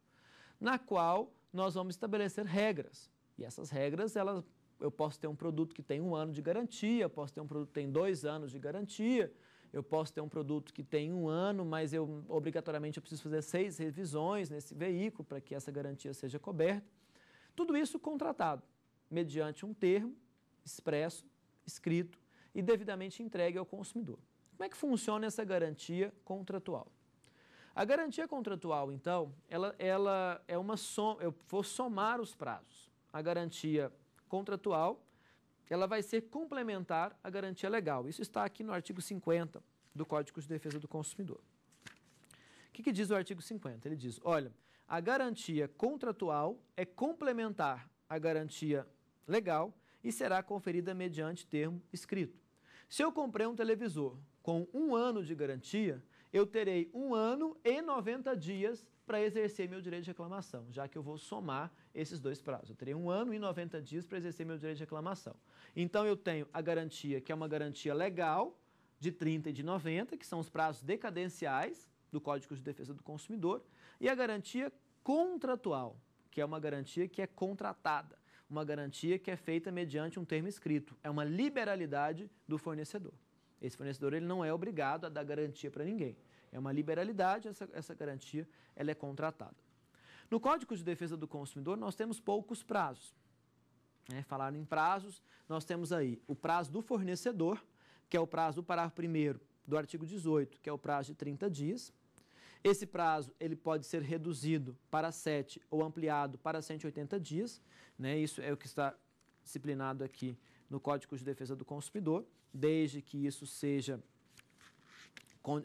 na qual nós vamos estabelecer regras. E essas regras, elas, eu posso ter um produto que tem um ano de garantia, eu posso ter um produto que tem dois anos de garantia, eu posso ter um produto que tem um ano, mas eu obrigatoriamente eu preciso fazer seis revisões nesse veículo para que essa garantia seja coberta. Tudo isso contratado, mediante um termo expresso, escrito e devidamente entregue ao consumidor. Como é que funciona essa garantia contratual? A garantia contratual, então, ela, ela é uma soma, eu vou somar os prazos. A garantia contratual, ela vai ser complementar à garantia legal. Isso está aqui no artigo 50 do Código de Defesa do Consumidor. O que, que diz o artigo 50? Ele diz, olha, a garantia contratual é complementar à garantia legal e será conferida mediante termo escrito. Se eu comprei um televisor com um ano de garantia, eu terei um ano e 90 dias para exercer meu direito de reclamação, já que eu vou somar esses dois prazos. Eu terei um ano e 90 dias para exercer meu direito de reclamação. Então, eu tenho a garantia, que é uma garantia legal, de 30 e de 90, que são os prazos decadenciais do Código de Defesa do Consumidor, e a garantia contratual, que é uma garantia que é contratada, uma garantia que é feita mediante um termo escrito. É uma liberalidade do fornecedor. Esse fornecedor ele não é obrigado a dar garantia para ninguém. É uma liberalidade, essa, essa garantia ela é contratada. No Código de Defesa do Consumidor, nós temos poucos prazos. É, falar em prazos, nós temos aí o prazo do fornecedor, que é o prazo do parágrafo 1 do artigo 18, que é o prazo de 30 dias. Esse prazo ele pode ser reduzido para 7 ou ampliado para 180 dias, né? Isso é o que está disciplinado aqui no Código de Defesa do Consumidor, desde que isso seja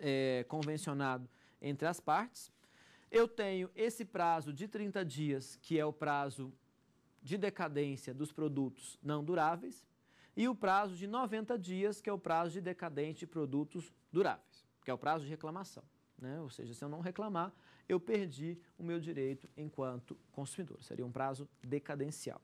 é, convencionado entre as partes. Eu tenho esse prazo de 30 dias, que é o prazo de decadência dos produtos não duráveis, e o prazo de 90 dias, que é o prazo de decadência de produtos duráveis, que é o prazo de reclamação. Né? Ou seja, se eu não reclamar, eu perdi o meu direito enquanto consumidor. Seria um prazo decadencial.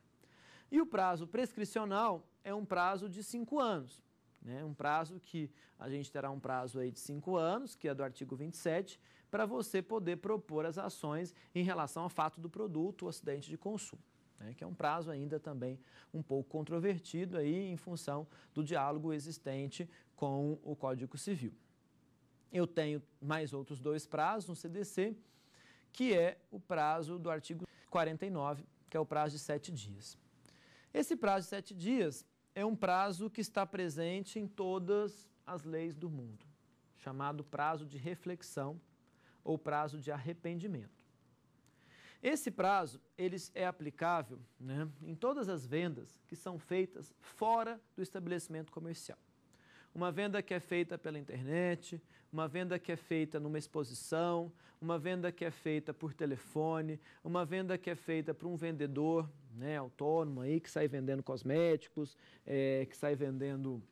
E o prazo prescricional é um prazo de cinco anos. Né? Um prazo que a gente terá um prazo aí de cinco anos, que é do artigo 27, para você poder propor as ações em relação ao fato do produto ou acidente de consumo. Né, que é um prazo ainda também um pouco controvertido aí em função do diálogo existente com o Código Civil. Eu tenho mais outros dois prazos no CDC, que é o prazo do artigo 49, que é o prazo de sete dias. Esse prazo de sete dias é um prazo que está presente em todas as leis do mundo, chamado prazo de reflexão ou prazo de arrependimento. Esse prazo ele é aplicável né, em todas as vendas que são feitas fora do estabelecimento comercial. Uma venda que é feita pela internet, uma venda que é feita numa exposição, uma venda que é feita por telefone, uma venda que é feita por um vendedor né, autônomo aí, que sai vendendo cosméticos, é, que sai vendendo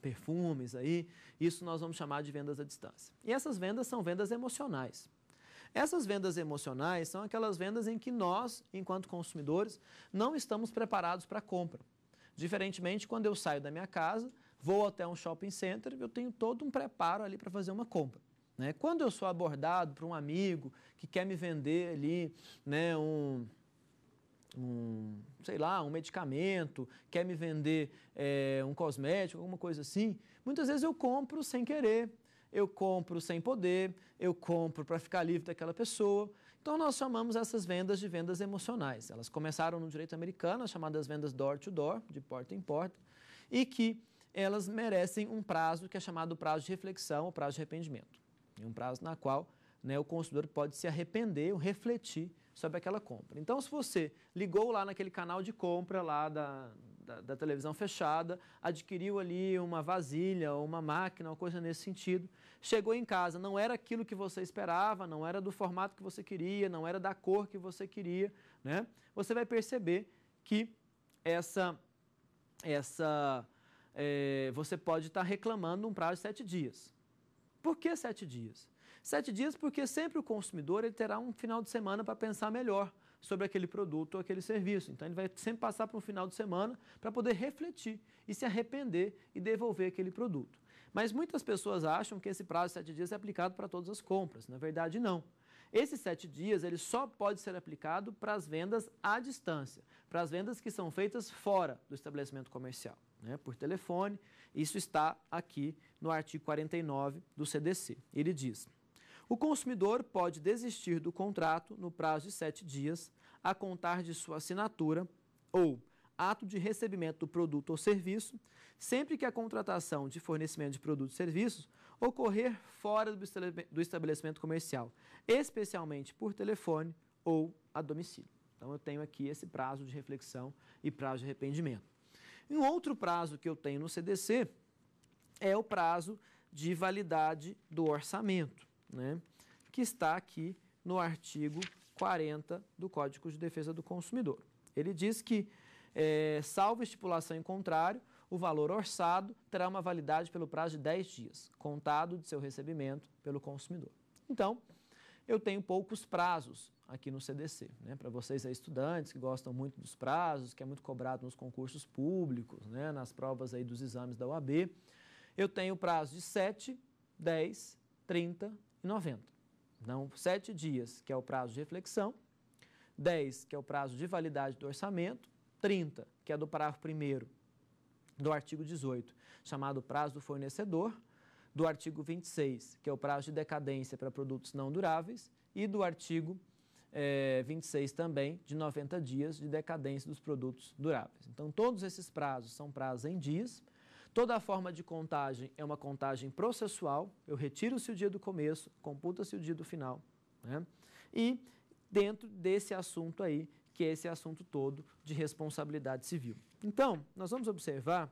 perfumes aí. Isso nós vamos chamar de vendas à distância. E essas vendas são vendas emocionais. Essas vendas emocionais são aquelas vendas em que nós, enquanto consumidores, não estamos preparados para a compra. Diferentemente quando eu saio da minha casa vou até um shopping center, eu tenho todo um preparo ali para fazer uma compra. Né? Quando eu sou abordado por um amigo que quer me vender ali né, um, um, sei lá, um medicamento, quer me vender é, um cosmético, alguma coisa assim, muitas vezes eu compro sem querer, eu compro sem poder, eu compro para ficar livre daquela pessoa. Então nós chamamos essas vendas de vendas emocionais. Elas começaram no direito americano, as chamadas vendas door to door, de porta em porta, e que elas merecem um prazo que é chamado prazo de reflexão ou prazo de arrependimento. É um prazo na qual né, o consumidor pode se arrepender ou refletir sobre aquela compra. Então, se você ligou lá naquele canal de compra lá da, da, da televisão fechada, adquiriu ali uma vasilha ou uma máquina, uma coisa nesse sentido, chegou em casa, não era aquilo que você esperava, não era do formato que você queria, não era da cor que você queria, né? Você vai perceber que essa essa é, você pode estar reclamando um prazo de sete dias. Por que sete dias? Sete dias porque sempre o consumidor ele terá um final de semana para pensar melhor sobre aquele produto ou aquele serviço. Então ele vai sempre passar para um final de semana para poder refletir e se arrepender e devolver aquele produto. Mas muitas pessoas acham que esse prazo de sete dias é aplicado para todas as compras. Na verdade, não. Esses sete dias ele só pode ser aplicado para as vendas à distância, para as vendas que são feitas fora do estabelecimento comercial, né, por telefone. Isso está aqui no artigo 49 do CDC. Ele diz: o consumidor pode desistir do contrato no prazo de sete dias, a contar de sua assinatura ou ato de recebimento do produto ou serviço, sempre que a contratação de fornecimento de produtos e serviços ocorrer fora do estabelecimento comercial, especialmente por telefone ou a domicílio. Então, eu tenho aqui esse prazo de reflexão e prazo de arrependimento. Um outro prazo que eu tenho no CDC é o prazo de validade do orçamento, né? que está aqui no artigo 40 do Código de Defesa do Consumidor. Ele diz que, é, salvo estipulação em contrário, o valor orçado terá uma validade pelo prazo de 10 dias, contado de seu recebimento pelo consumidor. Então, eu tenho poucos prazos aqui no CDC. Né? Para vocês aí, estudantes que gostam muito dos prazos, que é muito cobrado nos concursos públicos, né? nas provas aí dos exames da UAB, eu tenho prazo de 7, 10, 30 e 90. Então, 7 dias, que é o prazo de reflexão, 10, que é o prazo de validade do orçamento, 30, que é do parágrafo 1 do artigo 18, chamado prazo do fornecedor, do artigo 26, que é o prazo de decadência para produtos não duráveis, e do artigo é, eh, 26 também, de 90 dias de decadência dos produtos duráveis. Então, todos esses prazos são prazos em dias. Toda a forma de contagem é uma contagem processual, eu retiro-se o dia do começo, computa-se o dia do final. Né? E dentro desse assunto aí, que é esse assunto todo de responsabilidade civil. Então, nós vamos observar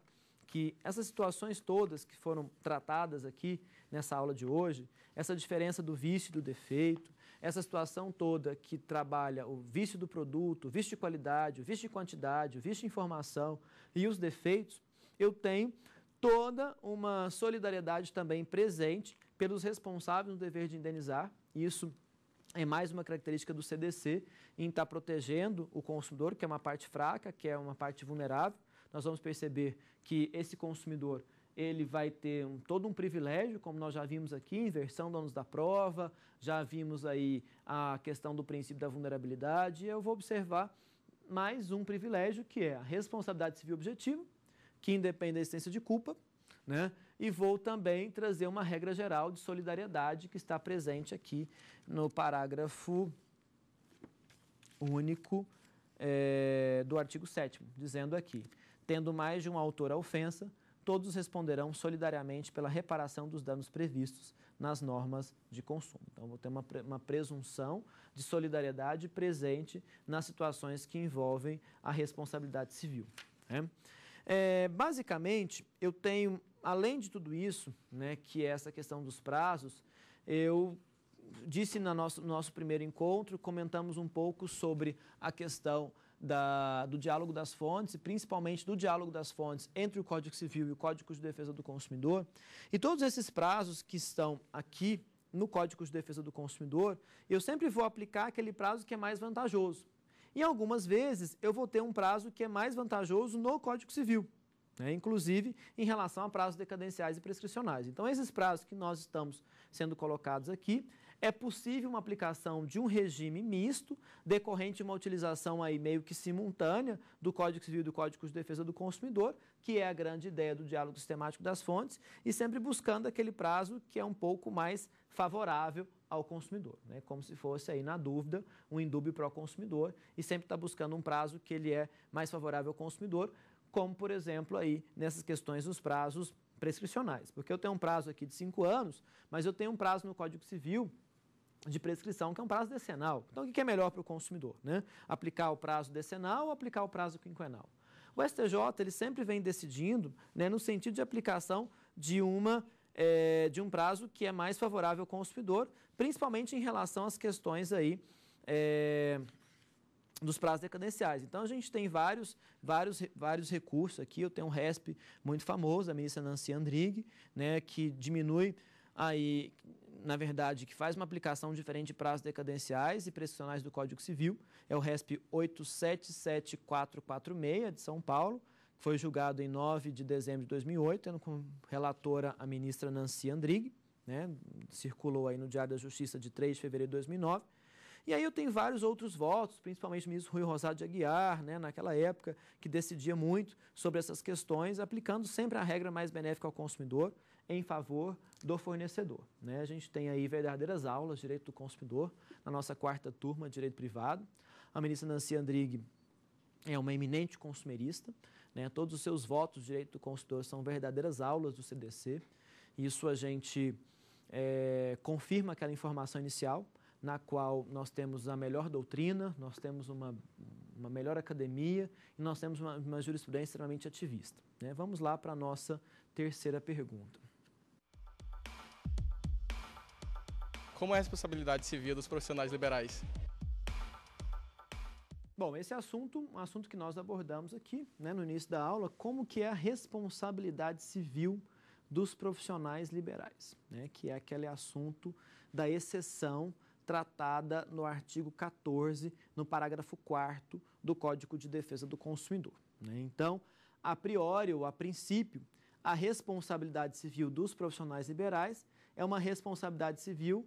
que essas situações todas que foram tratadas aqui nessa aula de hoje, essa diferença do vício e do defeito, essa situação toda que trabalha o vício do produto, o vício de qualidade, o vício de quantidade, o vício de informação e os defeitos, eu tenho toda uma solidariedade também presente pelos responsáveis no dever de indenizar. Isso é mais uma característica do CDC em estar tá protegendo o consumidor, que é uma parte fraca, que é uma parte vulnerável. Nós vamos perceber que esse consumidor ele vai ter um, todo um privilégio, como nós já vimos aqui, inversão do ônus da prova, já vimos aí a questão do princípio da vulnerabilidade. E eu vou observar mais um privilégio, que é a responsabilidade civil objetiva, que independe da existência de culpa, né? E vou também trazer uma regra geral de solidariedade que está presente aqui no parágrafo único é, do artigo 7, dizendo aqui: tendo mais de um autor a ofensa, todos responderão solidariamente pela reparação dos danos previstos nas normas de consumo. Então, vou ter uma, uma presunção de solidariedade presente nas situações que envolvem a responsabilidade civil. Né? É, basicamente, eu tenho além de tudo isso, né, que é essa questão dos prazos, eu disse no nosso, nosso primeiro encontro, comentamos um pouco sobre a questão da, do diálogo das fontes, e principalmente do diálogo das fontes entre o Código Civil e o Código de Defesa do Consumidor. E todos esses prazos que estão aqui no Código de Defesa do Consumidor, eu sempre vou aplicar aquele prazo que é mais vantajoso. E algumas vezes eu vou ter um prazo que é mais vantajoso no Código Civil né? inclusive em relação a prazos decadenciais e prescricionais. Então, esses prazos que nós estamos sendo colocados aqui, é possível uma aplicação de um regime misto, decorrente de uma utilização aí meio que simultânea do Código Civil e do Código de Defesa do Consumidor, que é a grande ideia do diálogo sistemático das fontes, e sempre buscando aquele prazo que é um pouco mais favorável ao consumidor, né? como se fosse aí na dúvida um indúbio para o consumidor e sempre está buscando um prazo que ele é mais favorável ao consumidor, como, por exemplo, aí nessas questões dos prazos prescricionais. Porque eu tenho um prazo aqui de cinco anos, mas eu tenho um prazo no Código Civil de prescrição, que é um prazo decenal. Então, o que é melhor para o consumidor? Né? Aplicar o prazo decenal ou aplicar o prazo quinquenal? O STJ ele sempre vem decidindo né, no sentido de aplicação de, uma, é, de um prazo que é mais favorável ao consumidor, principalmente em relação às questões aí, é, dos prazos decadenciais. Então, a gente tem vários, vários, vários recursos aqui. Eu tenho um RESP muito famoso, da ministra Nancy Andrighi, né, que diminui aí, na verdade, que faz uma aplicação diferente de prazos decadenciais e prescricionais do Código Civil. É o RESP 877446, é de São Paulo, que foi julgado em 9 de dezembro de 2008, tendo como relatora a ministra Nancy Andrighi, né, circulou aí no Diário da Justiça de 3 de fevereiro de 2009. E aí eu tenho vários outros votos, principalmente o ministro Rui Rosado de Aguiar, né, naquela época, que decidia muito sobre essas questões, aplicando sempre a regra mais benéfica ao consumidor em favor do fornecedor. Né? A gente tem aí verdadeiras aulas de direito do consumidor na nossa quarta turma de direito privado. A ministra Nancy Andrighi é uma eminente consumerista, né? todos os seus votos de direito do consumidor são verdadeiras aulas do CDC. Isso a gente é, confirma aquela informação inicial na qual nós temos a melhor doutrina, nós temos uma, uma melhor academia e nós temos uma, uma jurisprudência extremamente ativista. Né? Vamos lá para a nossa terceira pergunta. Como é a responsabilidade civil dos profissionais liberais? Bom, esse é assunto, um assunto que nós abordamos aqui né, no início da aula, como que é a responsabilidade civil dos profissionais liberais, né, que é aquele assunto da exceção tratada no artigo 14, no parágrafo 4 do Código de Defesa do Consumidor. Né? Então, a priori ou a princípio, a responsabilidade civil dos profissionais liberais é uma responsabilidade civil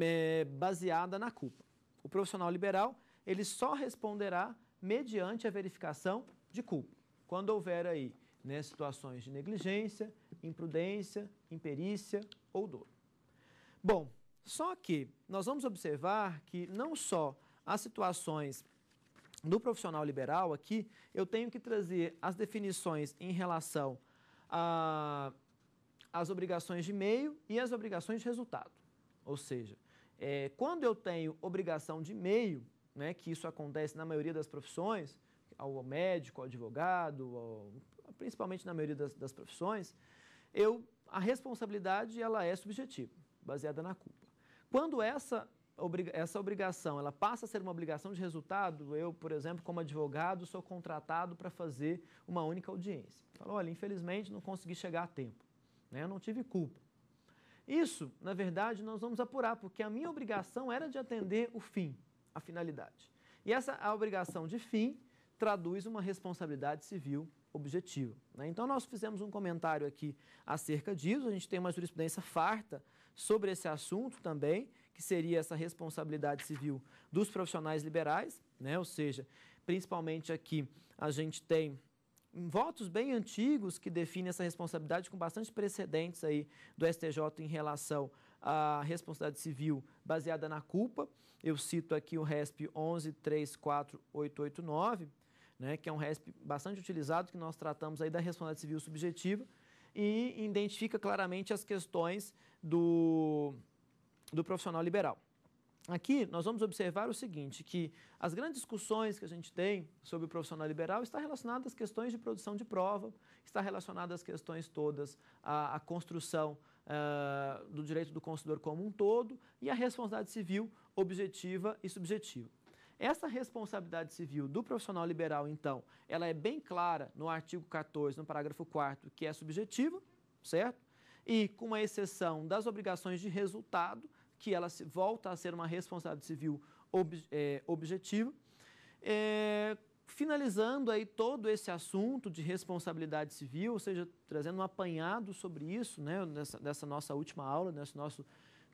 é, baseada na culpa. O profissional liberal ele só responderá mediante a verificação de culpa. Quando houver aí né, situações de negligência, imprudência, imperícia ou dor. Bom, só que nós vamos observar que não só as situações do profissional liberal aqui, eu tenho que trazer as definições em relação às obrigações de meio e as obrigações de resultado. Ou seja, é, quando eu tenho obrigação de meio, né, que isso acontece na maioria das profissões, ao médico, ao advogado, ao, principalmente na maioria das, das profissões, eu, a responsabilidade ela é subjetiva, baseada na culpa. Quando essa, essa obrigação ela passa a ser uma obrigação de resultado, eu, por exemplo, como advogado, sou contratado para fazer uma única audiência. Falo, olha, infelizmente não consegui chegar a tempo, né? eu não tive culpa. Isso, na verdade, nós vamos apurar, porque a minha obrigação era de atender o fim, a finalidade. E essa a obrigação de fim traduz uma responsabilidade civil objetiva. Né? Então, nós fizemos um comentário aqui acerca disso, a gente tem uma jurisprudência farta sobre esse assunto também, que seria essa responsabilidade civil dos profissionais liberais, né? ou seja, principalmente aqui a gente tem votos bem antigos que definem essa responsabilidade com bastante precedentes aí do STJ em relação à responsabilidade civil baseada na culpa. Eu cito aqui o RESP 11.34889, né, que é um RESP bastante utilizado, que nós tratamos aí da responsabilidade civil subjetiva, e identifica claramente as questões do, do profissional liberal. Aqui nós vamos observar o seguinte, que as grandes discussões que a gente tem sobre o profissional liberal está relacionada às questões de produção de prova, está relacionada às questões todas à, à construção uh, do direito do consumidor como um todo e à responsabilidade civil objetiva e subjetiva. Essa responsabilidade civil do profissional liberal, então, ela é bem clara no artigo 14, no parágrafo 4 que é subjetiva, certo? E com a exceção das obrigações de resultado, que ela se, volta a ser uma responsabilidade civil ob, é, objetiva. É, finalizando aí todo esse assunto de responsabilidade civil, ou seja, trazendo um apanhado sobre isso, né, nessa, nessa nossa última aula, nesse nosso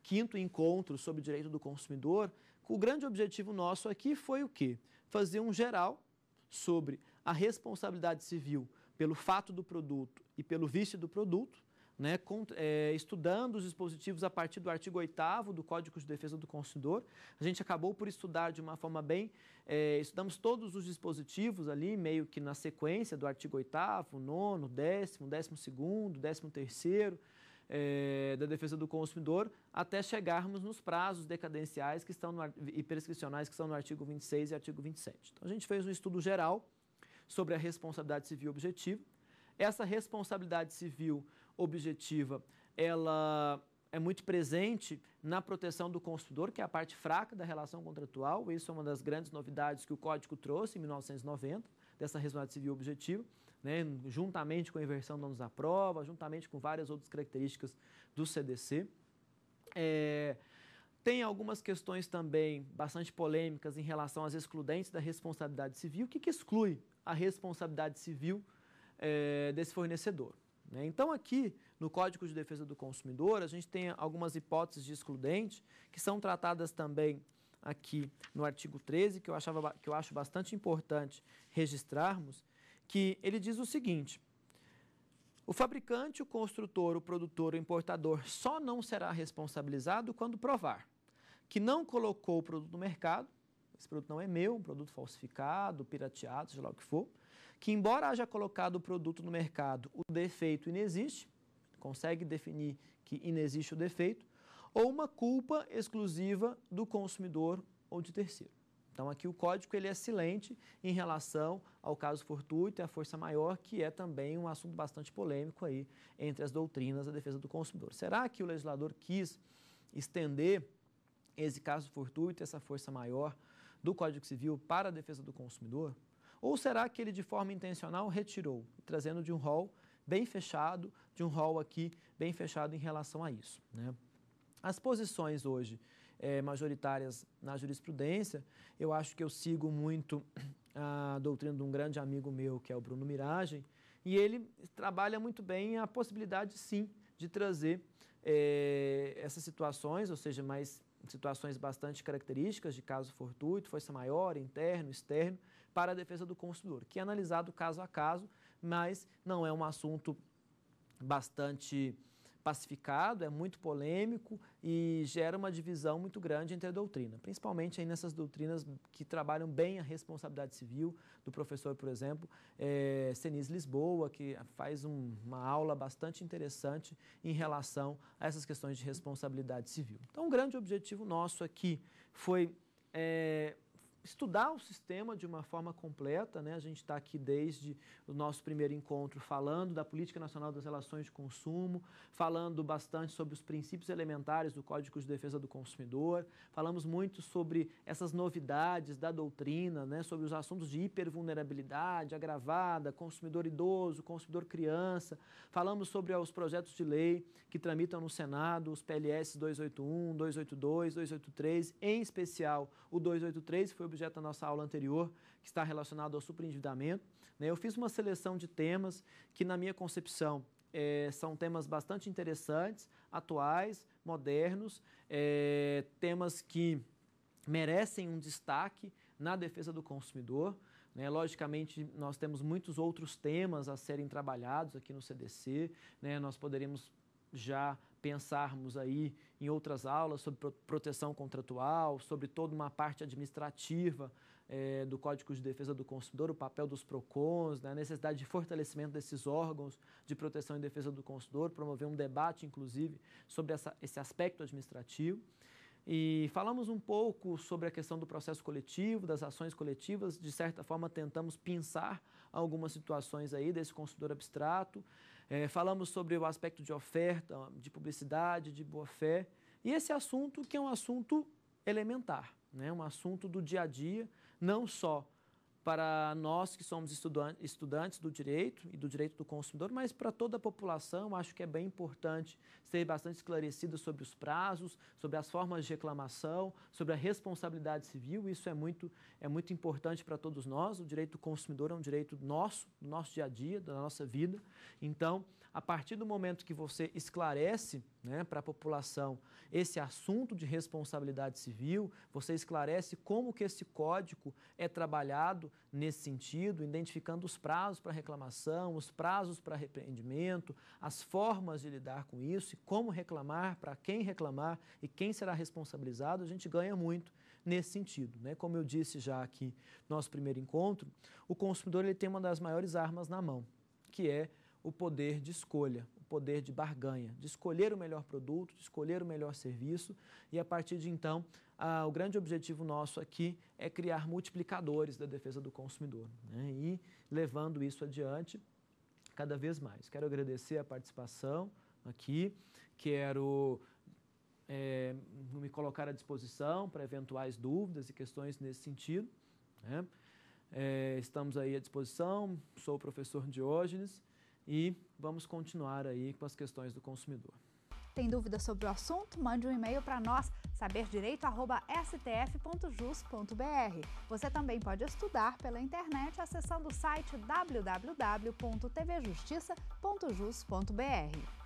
quinto encontro sobre direito do consumidor, o grande objetivo nosso aqui foi o quê? Fazer um geral sobre a responsabilidade civil pelo fato do produto e pelo vício do produto, né, com, é, estudando os dispositivos a partir do artigo 8 do Código de Defesa do Consumidor. A gente acabou por estudar de uma forma bem. É, estudamos todos os dispositivos ali, meio que na sequência do artigo 8, 9, 10, 12, 13, é, da defesa do consumidor, até chegarmos nos prazos decadenciais que estão no, e prescricionais que estão no artigo 26 e artigo 27. Então, a gente fez um estudo geral sobre a responsabilidade civil objetiva. Essa responsabilidade civil objetiva, ela é muito presente na proteção do consumidor, que é a parte fraca da relação contratual. Isso é uma das grandes novidades que o Código trouxe em 1990, dessa responsabilidade civil objetiva né, juntamente com a inversão do anos da prova, juntamente com várias outras características do CDC. É, tem algumas questões também bastante polêmicas em relação às excludentes da responsabilidade civil. O que, que exclui a responsabilidade civil é, desse fornecedor? Né? Então, aqui no Código de Defesa do Consumidor, a gente tem algumas hipóteses de excludente que são tratadas também aqui no artigo 13, que eu, achava, que eu acho bastante importante registrarmos, que ele diz o seguinte: o fabricante, o construtor, o produtor, o importador só não será responsabilizado quando provar que não colocou o produto no mercado, esse produto não é meu, um produto falsificado, pirateado, seja lá o que for, que embora haja colocado o produto no mercado, o defeito inexiste, consegue definir que inexiste o defeito, ou uma culpa exclusiva do consumidor ou de terceiro. Então aqui o código ele é silente em relação ao caso fortuito e à força maior, que é também um assunto bastante polêmico aí entre as doutrinas da defesa do consumidor. Será que o legislador quis estender esse caso fortuito, essa força maior do Código Civil para a defesa do consumidor? Ou será que ele de forma intencional retirou, trazendo de um rol bem fechado, de um rol aqui bem fechado em relação a isso, né? As posições hoje é, majoritárias na jurisprudência. Eu acho que eu sigo muito a doutrina de um grande amigo meu, que é o Bruno Miragem, e ele trabalha muito bem a possibilidade, sim, de trazer é, essas situações, ou seja, mais situações bastante características de caso fortuito, força maior, interno, externo, para a defesa do consumidor, que é analisado caso a caso, mas não é um assunto bastante pacificado, é muito polêmico e gera uma divisão muito grande entre a doutrina, principalmente aí nessas doutrinas que trabalham bem a responsabilidade civil do professor, por exemplo, é, Senis Lisboa, que faz um, uma aula bastante interessante em relação a essas questões de responsabilidade civil. Então, um grande objetivo nosso aqui foi é, estudar o sistema de uma forma completa. Né? A gente está aqui desde o nosso primeiro encontro falando da Política Nacional das Relações de Consumo, falando bastante sobre os princípios elementares do Código de Defesa do Consumidor, falamos muito sobre essas novidades da doutrina, né? sobre os assuntos de hipervulnerabilidade agravada, consumidor idoso, consumidor criança, falamos sobre os projetos de lei que tramitam no Senado, os PLS 281, 282, 283, em especial o 283, que foi objeto da nossa aula anterior, que está relacionado ao superendividamento. Né? Eu fiz uma seleção de temas que, na minha concepção, é, são temas bastante interessantes, atuais, modernos, é, temas que merecem um destaque na defesa do consumidor. Né? Logicamente, nós temos muitos outros temas a serem trabalhados aqui no CDC, né? nós poderíamos já pensarmos aí em outras aulas sobre proteção contratual, sobre toda uma parte administrativa é, do Código de Defesa do Consumidor, o papel dos PROCONs, né, a necessidade de fortalecimento desses órgãos de proteção e defesa do consumidor, promover um debate, inclusive, sobre essa, esse aspecto administrativo. E falamos um pouco sobre a questão do processo coletivo, das ações coletivas, de certa forma tentamos pensar algumas situações aí desse consumidor abstrato. É, falamos sobre o aspecto de oferta, de publicidade, de boa-fé. E esse assunto que é um assunto elementar, né? um assunto do dia a dia, não só para nós que somos estudantes do direito e do direito do consumidor, mas para toda a população, acho que é bem importante ser bastante esclarecida sobre os prazos, sobre as formas de reclamação, sobre a responsabilidade civil. Isso é muito, é muito importante para todos nós. O direito do consumidor é um direito nosso, do nosso dia a dia, da nossa vida. Então, a partir do momento que você esclarece né, para a população esse assunto de responsabilidade civil, você esclarece como que esse código é trabalhado nesse sentido, identificando os prazos para reclamação, os prazos para arrependimento, as formas de lidar com isso e como reclamar, para quem reclamar e quem será responsabilizado, a gente ganha muito nesse sentido. Né? Como eu disse já aqui no nosso primeiro encontro, o consumidor ele tem uma das maiores armas na mão, que é o poder de escolha, poder de barganha, de escolher o melhor produto, de escolher o melhor serviço e a partir de então o grande objetivo nosso aqui é criar multiplicadores da defesa do consumidor né? e levando isso adiante cada vez mais. Quero agradecer a participação aqui, quero é, me colocar à disposição para eventuais dúvidas e questões nesse sentido. Né? É, estamos aí à disposição, sou o professor Diógenes e vamos continuar aí com as questões do consumidor. Tem dúvidas sobre o assunto? Mande um e-mail para nós, saberdireito.stf.jus.br. Você também pode estudar pela internet acessando o site www.tvjustiça.jus.br.